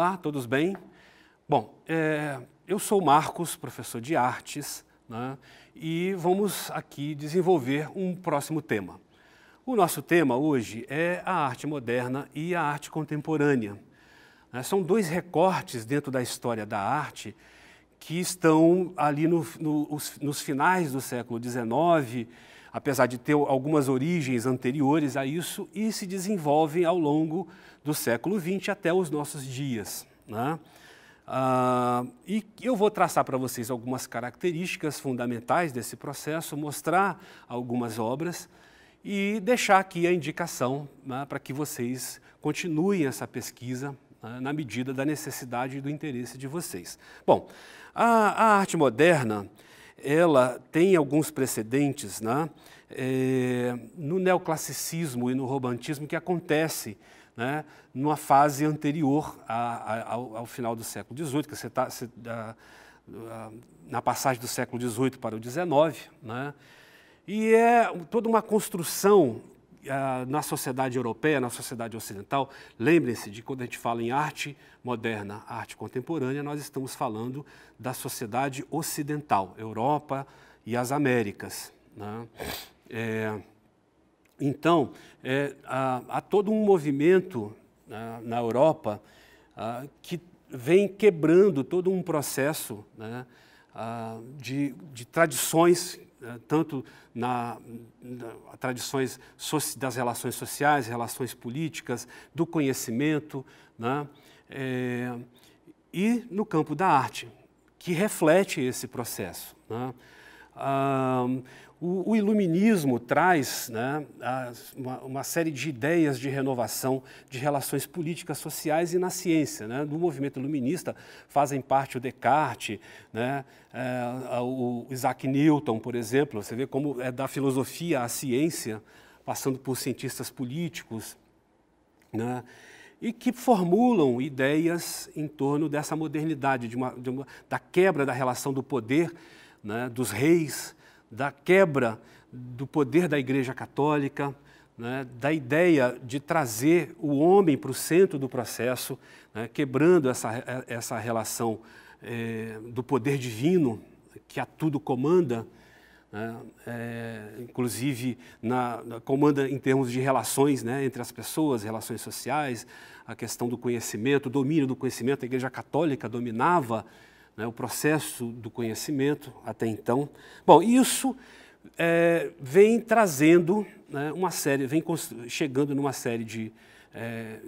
Olá, todos bem? Bom, é, eu sou Marcos, professor de artes, né, e vamos aqui desenvolver um próximo tema. O nosso tema hoje é a arte moderna e a arte contemporânea. Né, são dois recortes dentro da história da arte que estão ali no, no, nos finais do século XIX apesar de ter algumas origens anteriores a isso, e se desenvolvem ao longo do século XX até os nossos dias. Né? Ah, e eu vou traçar para vocês algumas características fundamentais desse processo, mostrar algumas obras e deixar aqui a indicação né, para que vocês continuem essa pesquisa né, na medida da necessidade e do interesse de vocês. Bom, a, a arte moderna ela tem alguns precedentes né, é, no neoclassicismo e no romantismo que acontece né, numa fase anterior a, a, ao, ao, final do século XVIII, que você está ah, na passagem do século XVIII para o XIX, né, e é toda uma construção ah, na sociedade europeia, na sociedade ocidental, lembrem-se de quando a gente fala em arte moderna, arte contemporânea, nós estamos falando da sociedade ocidental, Europa e as Américas. Né? É, então, é, há, há, todo um movimento né, na Europa ah, que vem quebrando todo um processo né, ah, de, de tradições eh, tanto na, na tradições so, das relações sociais, relações políticas, do conhecimento, né? é, e no campo da arte, que reflete esse processo. Né? Ah, o, o iluminismo traz né, uma, uma, série de ideias de renovação de relações políticas, sociais e na ciência. Né? Do movimento iluminista fazem parte o Descartes, né, é, o Isaac Newton, por exemplo. Você vê como é da filosofia à ciência, passando por cientistas políticos, né, e que formulam ideias em torno dessa modernidade, de uma, de uma, da quebra da relação do poder né, dos reis da quebra do poder da Igreja Católica, né, da ideia de trazer o homem para o centro do processo, né, quebrando essa, eh, essa relação é, do poder divino que a tudo comanda, né, é, inclusive na, na, comanda em termos de relações né, entre as pessoas, relações sociais, a questão do conhecimento, o domínio do conhecimento. A Igreja Católica dominava né, o processo do conhecimento até então. Bom, isso é, vem trazendo né, uma série, vem chegando numa série de, é,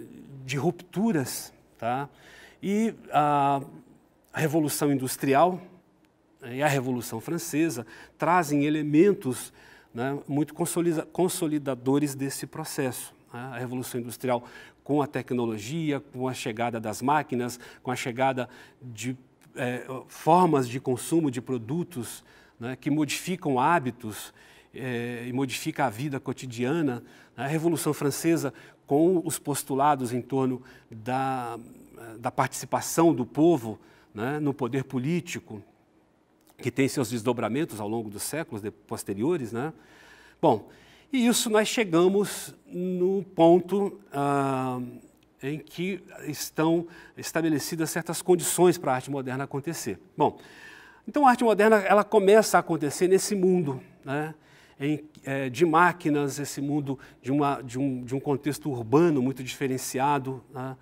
de rupturas, tá? E a, Revolução Industrial né, e a Revolução Francesa trazem elementos né, muito consolidadores desse processo. Né? A Revolução Industrial com a tecnologia, com a chegada das máquinas, com a chegada de é, formas de consumo de produtos né, que modificam hábitos é, e modificam a vida cotidiana. A Revolução Francesa, com os postulados em torno da, da participação do povo né, no poder político, que tem seus desdobramentos ao longo dos séculos de, posteriores. Né? Bom, e isso nós chegamos no ponto. Ah, em que estão estabelecidas certas condições para a arte moderna acontecer. Bom, então a arte moderna ela começa a acontecer nesse mundo né, em, é, de máquinas, esse mundo de, uma, de, um, de um contexto urbano muito diferenciado, né,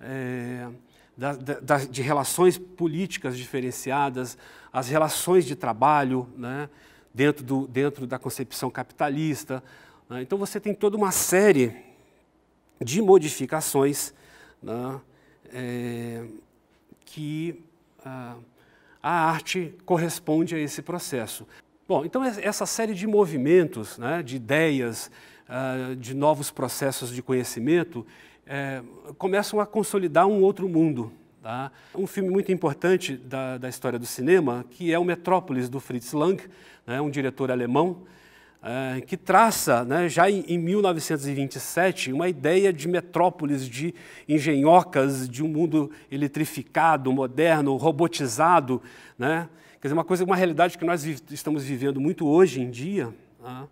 é, da, da, de relações políticas diferenciadas, as relações de trabalho né, dentro, do, dentro da concepção capitalista. Né, então você tem toda uma série de modificações né, é, que ah, a arte corresponde a esse processo. Bom, então essa série de movimentos, né, de ideias, ah, de novos processos de conhecimento, é, começam a consolidar um outro mundo. Tá? Um filme muito importante da, da, história do cinema, que é o Metrópolis, do Fritz Lang, né, um diretor alemão, é, que traça, né, já em, 1927, uma ideia de metrópoles de engenhocas, de um mundo eletrificado, moderno, robotizado. Né? Quer dizer, uma coisa, uma realidade que nós estamos vivendo muito hoje em dia. Né?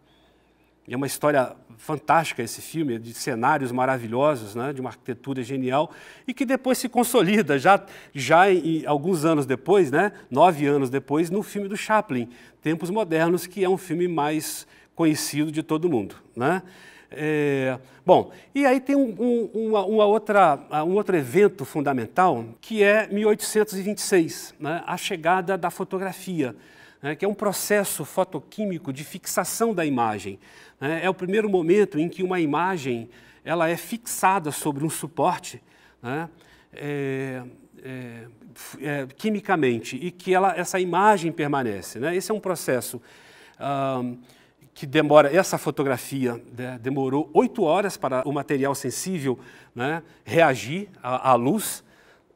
E é uma história fantástica esse filme, de cenários maravilhosos, né, de uma arquitetura genial, e que depois se consolida, já, já em, alguns anos depois, né, nove anos depois, no filme do Chaplin, Tempos Modernos, que é um filme mais conhecido de todo mundo. Né? É, bom, e aí tem um, um, uma, outra, ah, um outro evento fundamental que é 1826, né? a chegada da fotografia. Né, que é um processo fotoquímico de fixação da imagem. Né? É o primeiro momento em que uma imagem ela é fixada sobre um suporte né, é, é, é, quimicamente e que ela, essa imagem permanece. Né? Esse é um processo. Uh, que demora, essa fotografia né, demorou oito horas para o material sensível né, reagir à, à luz.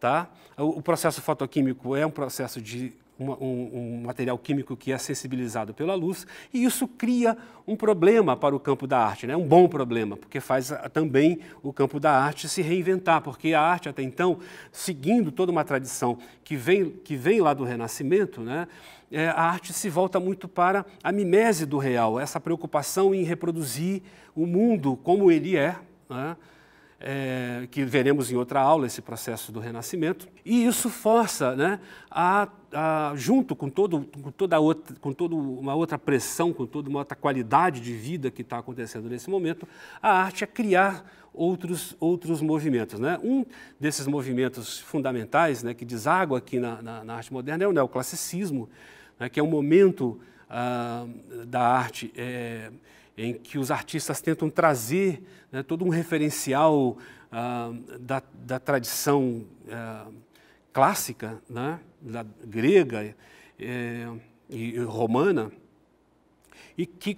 Tá? O, o processo fotoquímico é um processo de uma, um, um material químico que é sensibilizado pela luz, e isso cria um problema para o campo da arte, né? um bom problema, porque faz ah, também o campo da arte se reinventar, porque a arte até então, seguindo toda uma tradição que vem, que vem lá do Renascimento, né? É, a arte se volta muito para a mimese do real, essa preocupação em reproduzir o mundo como ele é, né? é, que veremos em outra aula, esse processo do renascimento. E isso força, né, a, a, junto com, todo, com, toda outra, com toda uma outra pressão, com toda uma outra qualidade de vida que está acontecendo nesse momento, a arte a é criar outros, outros movimentos. Né? Um desses movimentos fundamentais né, que deságua aqui na, na, na arte moderna é o neoclassicismo, né, que é um momento ah, da arte. É, em que os artistas tentam trazer né, todo um referencial ah, da, da, tradição ah, clássica, né, da grega eh, e, e romana, e que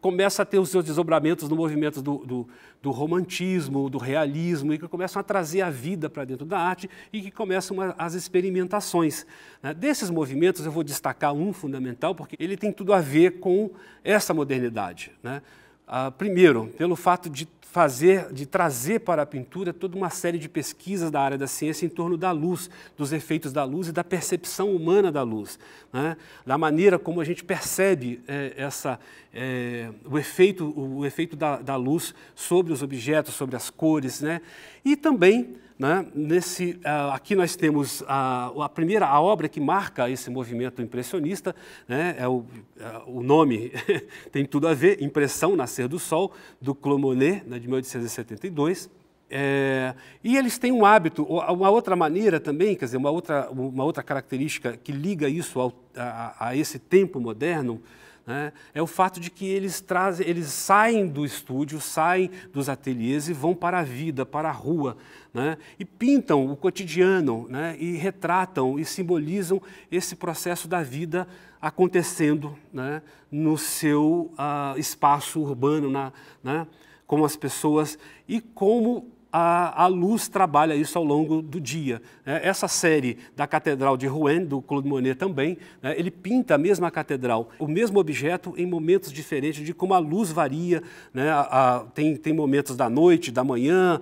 começa a ter os seus desdobramentos no movimento do, do, do romantismo, do realismo, e que começam a trazer a vida para dentro da arte e que começam as experimentações. Né? Desses movimentos, eu vou destacar um fundamental, porque ele tem tudo a ver com essa modernidade. Né? Ah, primeiro, pelo fato de fazer, de trazer para a pintura toda uma série de pesquisas da área da ciência em torno da luz, dos efeitos da luz e da percepção humana da luz, né? da maneira como a gente percebe é, essa, é, o efeito, o, o efeito da, da, luz sobre os objetos, sobre as cores, né? E também, né, nesse, uh, aqui nós temos a, a, primeira a obra que marca esse movimento impressionista, né, é o, é o nome tem tudo a ver, Impressão, Nascer do Sol, do Clomonet, né, de 1872. É, e eles têm um hábito, uma outra maneira também, quer dizer, uma outra, uma outra característica que liga isso ao, a, a esse tempo moderno, né, é o fato de que eles, trazem, eles saem do estúdio, saem dos ateliês e vão para a vida, para a rua, né, e pintam o cotidiano, né, e retratam e simbolizam esse processo da vida acontecendo né, no seu uh, espaço urbano, na, né, com as pessoas e como a, a, luz trabalha isso ao longo do dia. Né? Essa série da Catedral de Rouen, do Claude Monet também, né? ele pinta a mesma catedral, o mesmo objeto em momentos diferentes, de como a luz varia. Né? A, a, tem, tem momentos da noite, da manhã,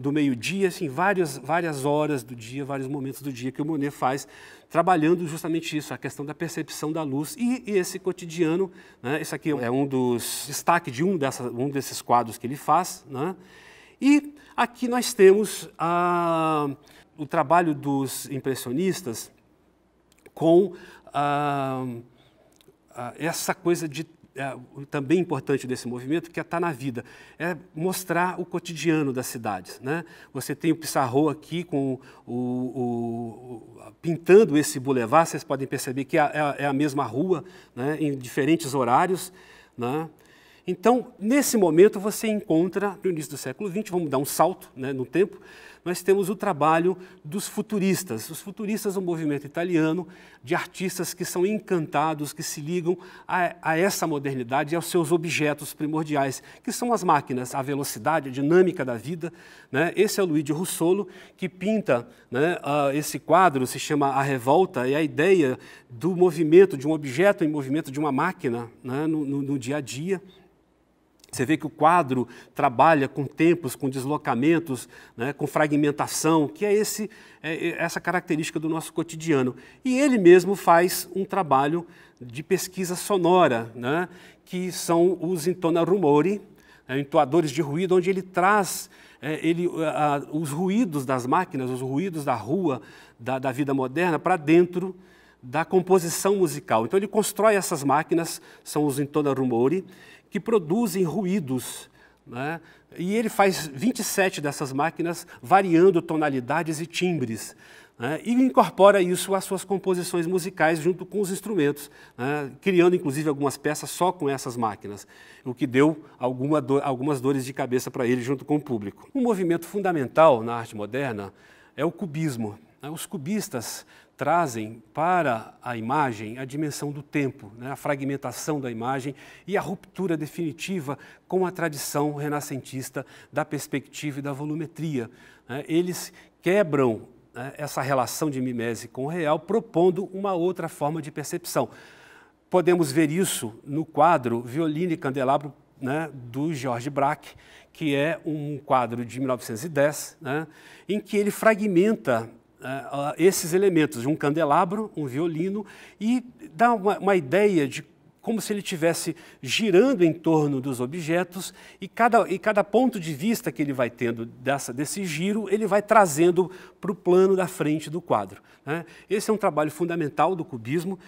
do meio-dia, assim, várias, várias horas do dia, vários momentos do dia que o Monet faz, trabalhando justamente isso, a questão da percepção da luz e, e esse cotidiano. Né? Esse aqui é um dos destaque de um, dessa, um desses quadros que ele faz. Né? E aqui nós temos o trabalho dos impressionistas com ah, ah, essa coisa de é, também importante desse movimento, que é estar tá na vida, é mostrar o cotidiano das cidades. Né? Você tem o Pissarro aqui com o, o, o pintando esse bulevar, vocês podem perceber que é, é, é a mesma rua, né? em diferentes horários. Né? Então, nesse momento, você encontra, no início do século XX, vamos dar um salto né, no tempo, nós temos o trabalho dos futuristas. Os futuristas um movimento italiano de artistas que são encantados, que se ligam a, a essa modernidade e aos seus objetos primordiais, que são as máquinas, a velocidade, a dinâmica da vida. Né? Esse é o Luigi Russolo, que pinta né, uh, esse quadro, se chama A Revolta, e a ideia do movimento, de um objeto em movimento, de uma máquina né, no, no, no dia a dia. Você vê que o quadro trabalha com tempos, com deslocamentos, né, com fragmentação, que é, esse, é, é essa característica do nosso cotidiano. E ele mesmo faz um trabalho de pesquisa sonora, né, que são os intonarumori, é, entoadores de ruído, onde ele traz é, ele, a, os ruídos das máquinas, os ruídos da rua, da, da vida moderna, para dentro da composição musical. Então ele constrói essas máquinas, são os intonarumori, que produzem ruídos. Né? E ele faz 27 dessas máquinas, variando tonalidades e timbres. Né? E incorpora isso às suas composições musicais junto com os instrumentos, né? criando inclusive algumas peças só com essas máquinas, o que deu alguma do... algumas dores de cabeça para ele junto com o público. Um movimento fundamental na arte moderna é o cubismo. Né? Os cubistas trazem para a imagem a dimensão do tempo, né? a fragmentação da imagem e a ruptura definitiva com a tradição renascentista da perspectiva e da volumetria. Né? Eles quebram né, essa relação de mimese com o real, propondo uma outra forma de percepção. Podemos ver isso no quadro Violino e Candelabro né, do George Braque, que é um quadro de 1910, né, em que ele fragmenta uh, esses elementos, de um candelabro, um violino, e dá uma, uma ideia de como se ele estivesse girando em torno dos objetos e cada, e cada ponto de vista que ele vai tendo dessa, desse giro, ele vai trazendo para o plano da frente do quadro. Né? Esse é um trabalho fundamental do cubismo.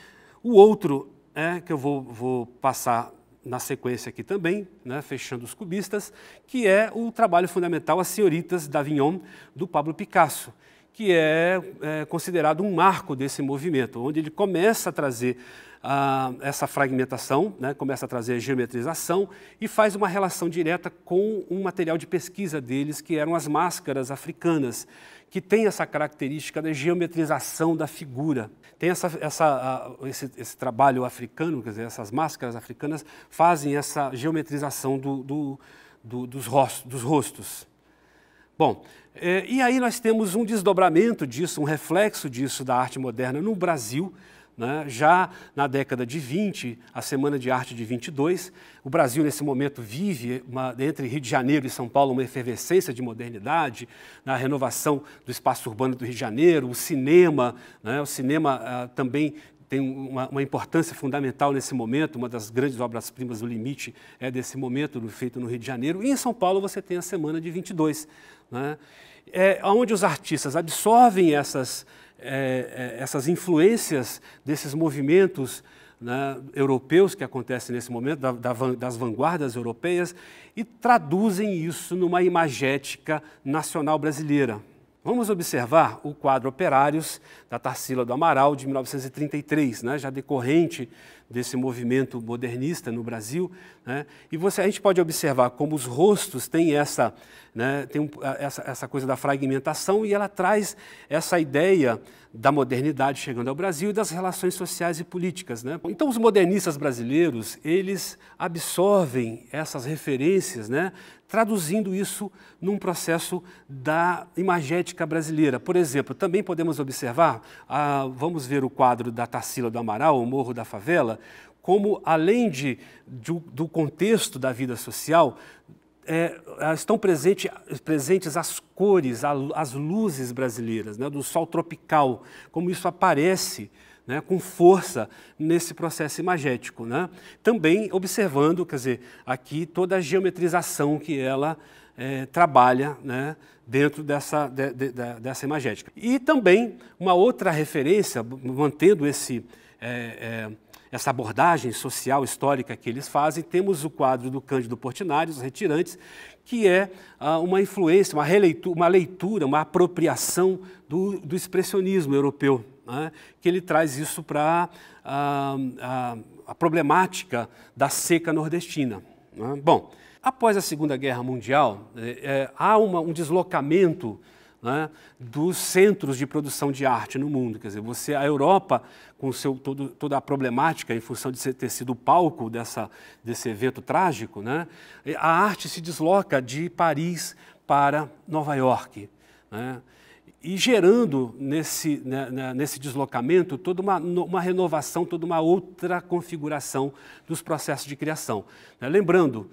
O outro é, que eu vou, vou passar na sequência aqui também, né, fechando os cubistas, que é o trabalho fundamental As Senhoritas d'Avignon, do Pablo Picasso, que é, é, considerado um marco desse movimento, onde ele começa a trazer ah, essa fragmentação, né, começa a trazer a geometrização e faz uma relação direta com um material de pesquisa deles, que eram as máscaras africanas, que tem essa característica da né, geometrização da figura. Tem essa, essa, esse, esse, trabalho africano, quer dizer, essas máscaras africanas fazem essa geometrização do, do, do, dos, rostos, dos, rostos, Bom, é, e aí nós temos um desdobramento disso, um reflexo disso da arte moderna no Brasil, né? Já na década de 20, a Semana de Arte de 22, o Brasil, nesse momento, vive uma, entre Rio de Janeiro e São Paulo uma efervescência de modernidade, na renovação do espaço urbano do Rio de Janeiro, o cinema, né? o cinema ah, também tem uma, uma, importância fundamental nesse momento, uma das grandes obras-primas do limite é desse momento, feito no Rio de Janeiro. E em São Paulo você tem a Semana de 22, né? é, onde os artistas absorvem essas é, é, essas influências desses movimentos né, europeus que acontecem nesse momento, da, da, das vanguardas europeias, e traduzem isso numa imagética nacional brasileira. Vamos observar o quadro Operários, da Tarsila do Amaral, de 1933, né, já decorrente desse movimento modernista no Brasil. Né, e você, a gente pode observar como os rostos têm essa, né, têm um, essa, essa coisa da fragmentação e ela traz essa ideia da modernidade chegando ao Brasil e das relações sociais e políticas. Né? Então, os modernistas brasileiros, eles absorvem essas referências né, traduzindo isso num processo da imagética brasileira. Por exemplo, também podemos observar, ah, vamos ver o quadro da Tarsila do Amaral, O Morro da Favela, como além de, de do contexto da vida social, é, ah, estão presente, presentes as cores, as luzes brasileiras, né, do sol tropical, como isso aparece né, com força nesse processo imagético. Né? Também observando, quer dizer, aqui toda a geometrização que ela é, trabalha né, dentro dessa, de, de, dessa imagética. E também uma outra referência, mantendo esse, é, é, essa abordagem social histórica que eles fazem, temos o quadro do Cândido Portinari, Os Retirantes, que é ah, uma influência, uma, releitura, uma leitura, uma apropriação do, do expressionismo europeu né, que ele traz isso para a, ah, a, a, problemática da seca nordestina. Né? Bom, após a Segunda Guerra Mundial, é, é, há uma, um deslocamento né, dos centros de produção de arte no mundo. Quer dizer, você, a Europa, com seu, todo, toda a problemática em função de ter sido o palco dessa, desse evento trágico, né, a arte se desloca de Paris para Nova York. Né? e gerando nesse, né, né, nesse deslocamento toda uma, uma renovação, toda uma outra configuração dos processos de criação. Né? Lembrando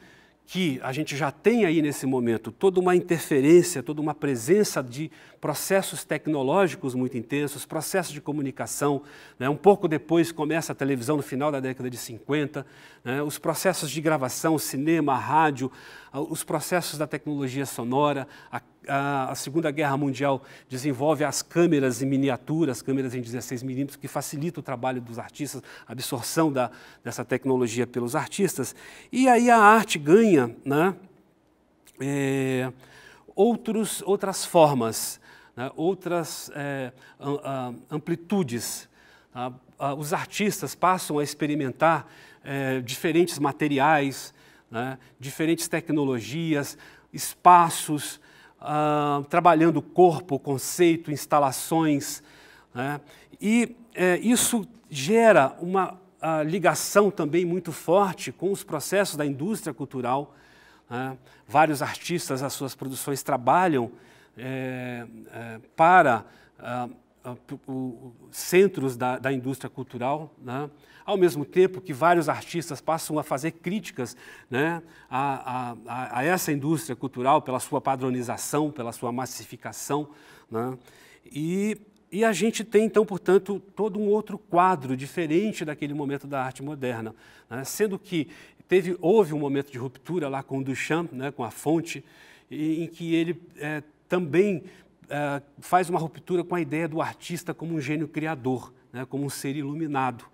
que a gente já tem aí nesse momento toda uma interferência, toda uma presença de processos tecnológicos muito intensos, processos de comunicação. Né? Um pouco depois começa a televisão no final da década de 50, né? os processos de gravação, cinema, rádio, os processos da tecnologia sonora, a, a, a Segunda Guerra Mundial desenvolve as câmeras em miniatura, as câmeras em 16 milímetros, que facilita o trabalho dos artistas, a absorção da, dessa tecnologia pelos artistas. E aí a arte ganha né, é, outros, outras formas, né, outras é, amplitudes. Tá? Os artistas passam a experimentar é, diferentes materiais, né, diferentes tecnologias, espaços, ah, trabalhando corpo, conceito, instalações. Né, e é, isso gera uma uh, ligação também muito forte com os processos da indústria cultural. Né? Vários artistas, as suas produções trabalham é, é, para ah, ah, os centros da, da, indústria cultural, né? ao mesmo tempo que vários artistas passam a fazer críticas né? a, a, a, essa indústria cultural pela sua padronização, pela sua massificação. Né? E e a gente tem, então, portanto, todo um outro quadro diferente daquele momento da arte moderna, né? sendo que teve, houve um momento de ruptura lá com o Duchamp, né? com a fonte, em que ele é, também é, faz uma ruptura com a ideia do artista como um gênio criador, né? como um ser iluminado.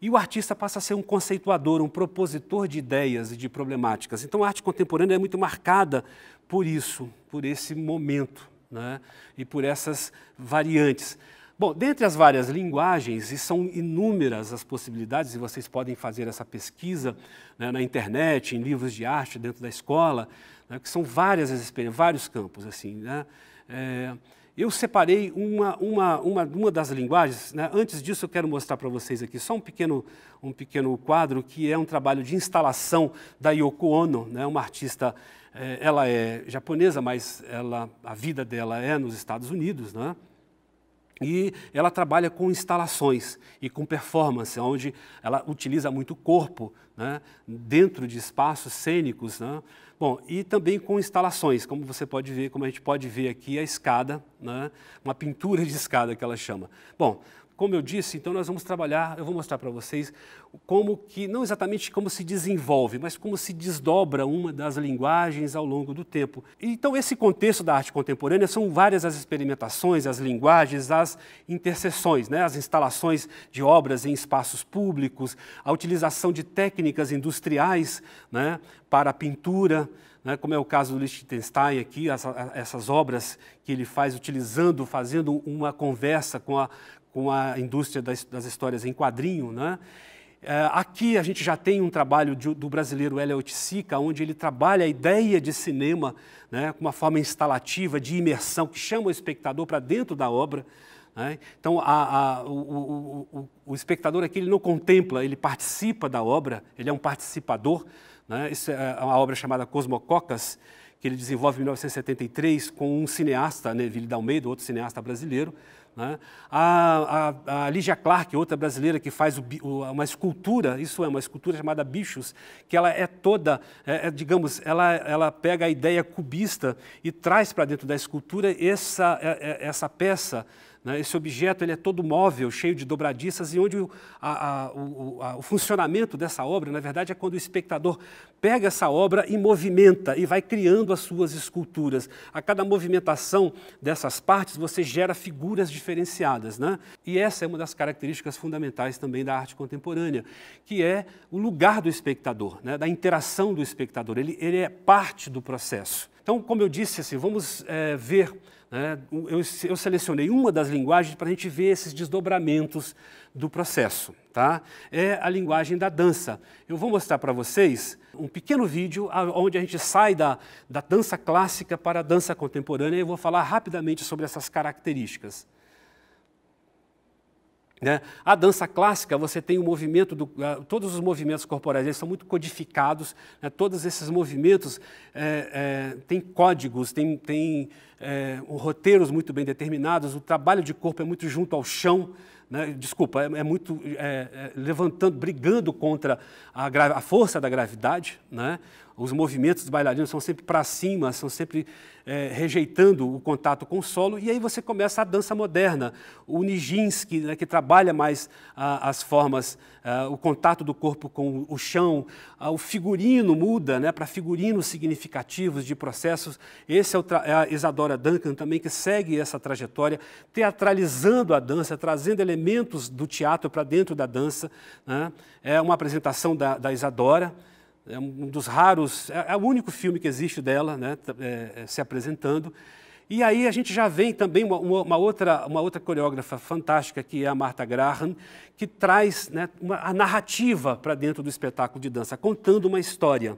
E o artista passa a ser um conceituador, um propositor de ideias e de problemáticas. Então, a arte contemporânea é muito marcada por isso, por esse momento né? e por essas variantes. Bom, dentre as várias linguagens, e são inúmeras as possibilidades, e vocês podem fazer essa pesquisa né, na internet, em livros de arte, dentro da escola, né, que são várias as experiências, vários campos. assim. Né? É, eu separei uma, uma, uma, uma das linguagens. Né. Antes disso, eu quero mostrar para vocês aqui só um pequeno, um pequeno quadro, que é um trabalho de instalação da Yoko Ono, né, uma artista é, ela é japonesa, mas ela, a vida dela é nos Estados Unidos, né? E ela trabalha com instalações e com performance, onde ela utiliza muito corpo né, dentro de espaços cênicos. Né? Bom, e também com instalações, como você pode ver, como a gente pode ver aqui a escada, né, uma pintura de escada que ela chama. Bom, como eu disse, então nós vamos trabalhar, eu vou mostrar para vocês como que, não exatamente como se desenvolve, mas como se desdobra uma das linguagens ao longo do tempo. Então esse contexto da arte contemporânea são várias as experimentações, as linguagens, as interseções, né? as instalações de obras em espaços públicos, a utilização de técnicas industriais né? para a pintura, né? como é o caso do Liechtenstein aqui, essas obras que ele faz utilizando, fazendo uma conversa com a, com a indústria das, das histórias em quadrinho, né? É, aqui a gente já tem um trabalho do brasileiro Hélio Sica, onde ele trabalha a ideia de cinema né, com uma forma instalativa, de imersão, que chama o espectador para dentro da obra. Né? Então, a, a, o, o, o, o, espectador aqui ele não contempla, ele participa da obra, ele é um participador. Né? Isso é, é uma obra chamada Cosmococas, que ele desenvolve em 1973 com um cineasta, Neville né, D'Almeida, outro cineasta brasileiro. Né? A, a, a Lígia Clark, outra brasileira que faz o, o, uma escultura, isso é uma escultura chamada Bichos, que ela é toda, é, é, digamos, ela, ela pega a ideia cubista e traz para dentro da escultura essa, é, é essa peça né? Esse objeto ele é todo móvel, cheio de dobradiças, e onde o, a, a, o, a, o funcionamento dessa obra, na verdade, é quando o espectador pega essa obra e movimenta e vai criando as suas esculturas. A cada movimentação dessas partes, você gera figuras diferenciadas. Né? E essa é uma das características fundamentais também da arte contemporânea, que é o lugar do espectador, né? da interação do espectador. Ele, ele é parte do processo. Então, como eu disse, assim, vamos é, ver né? Eu, eu selecionei uma das linguagens para a gente ver esses desdobramentos do processo. Tá? É a linguagem da dança. Eu vou mostrar para vocês um pequeno vídeo onde a gente sai da, da dança clássica para a dança contemporânea e eu vou falar rapidamente sobre essas características. Né? A dança clássica, você tem o movimento, do, ah, todos os movimentos corporais eles são muito codificados, né? todos esses movimentos é, é, têm códigos, têm, têm é, roteiros muito bem determinados, o trabalho de corpo é muito junto ao chão, né? desculpa, é, é muito levantando, brigando contra a, a força da gravidade, né? os movimentos dos bailarinos são sempre para cima, são sempre é, rejeitando o contato com o solo, e aí você começa a dança moderna, o Nijinsky, né, que trabalha mais as formas, é, o contato do corpo com o chão, o figurino muda né, para figurinos significativos de processos, esse é, é, a Isadora Duncan também que segue essa trajetória, teatralizando a dança, trazendo elementos do teatro para dentro da dança, né? é uma apresentação da, da Isadora, é um dos raros, é, é o único filme que existe dela, né, é, é, se apresentando. E aí a gente já vem também uma, uma, outra, uma outra coreógrafa fantástica, que é a Marta Graham, que traz né, uma, a narrativa para dentro do espetáculo de dança, contando uma história.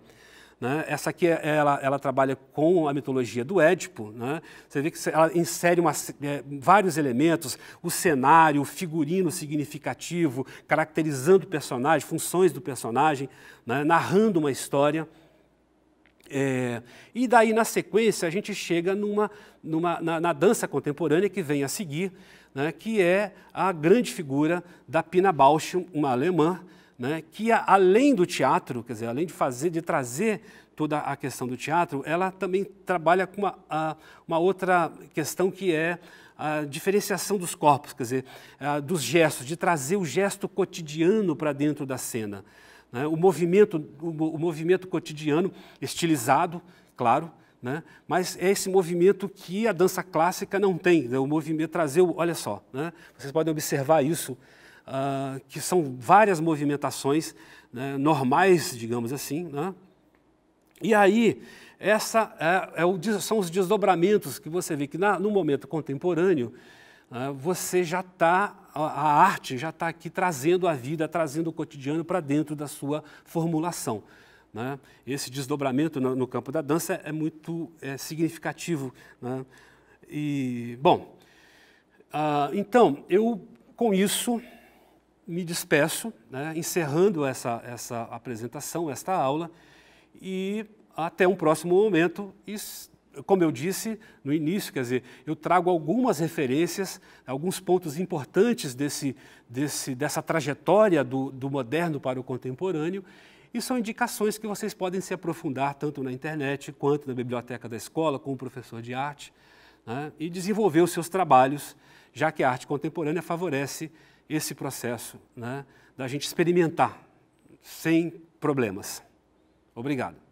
Né? Essa aqui, é, ela, ela trabalha com a mitologia do Édipo. Né? Você vê que ela insere uma, é, vários elementos, o cenário, o figurino significativo, caracterizando o personagem, funções do personagem, né? narrando uma história. É, e daí, na sequência, a gente chega numa, numa, na, na dança contemporânea que vem a seguir, né, que é a grande figura da Pina Bausch, uma alemã, né, que além do teatro, quer dizer, além de fazer, de trazer toda a questão do teatro, ela também trabalha com uma, a, uma outra questão que é a diferenciação dos corpos, quer dizer, a, dos gestos, de trazer o gesto cotidiano para dentro da cena. Né? O, movimento, o, o, movimento cotidiano, estilizado, claro, né? mas é esse movimento que a dança clássica não tem, né? o movimento trazer, o, olha só, né, vocês podem observar isso uh, que são várias movimentações né, normais, digamos assim. Né? E aí, essa é, é o, são os desdobramentos que você vê que na, no momento contemporâneo né, você já está, a, a arte já está aqui trazendo a vida, trazendo o cotidiano para dentro da sua formulação. Né? Esse desdobramento no, no, campo da dança é, é muito é, significativo. Né? E, bom, uh, então, eu com isso me despeço, né, encerrando essa, essa apresentação, esta aula, e até um próximo momento. E, como eu disse no início, quer dizer, eu trago algumas referências, alguns pontos importantes desse, desse, dessa trajetória do, do moderno para o contemporâneo, e são indicações que vocês podem se aprofundar tanto na internet quanto na biblioteca da escola, com o professor de arte, né, e desenvolver os seus trabalhos, já que a arte contemporânea favorece esse processo né, da gente experimentar sem problemas. Obrigado.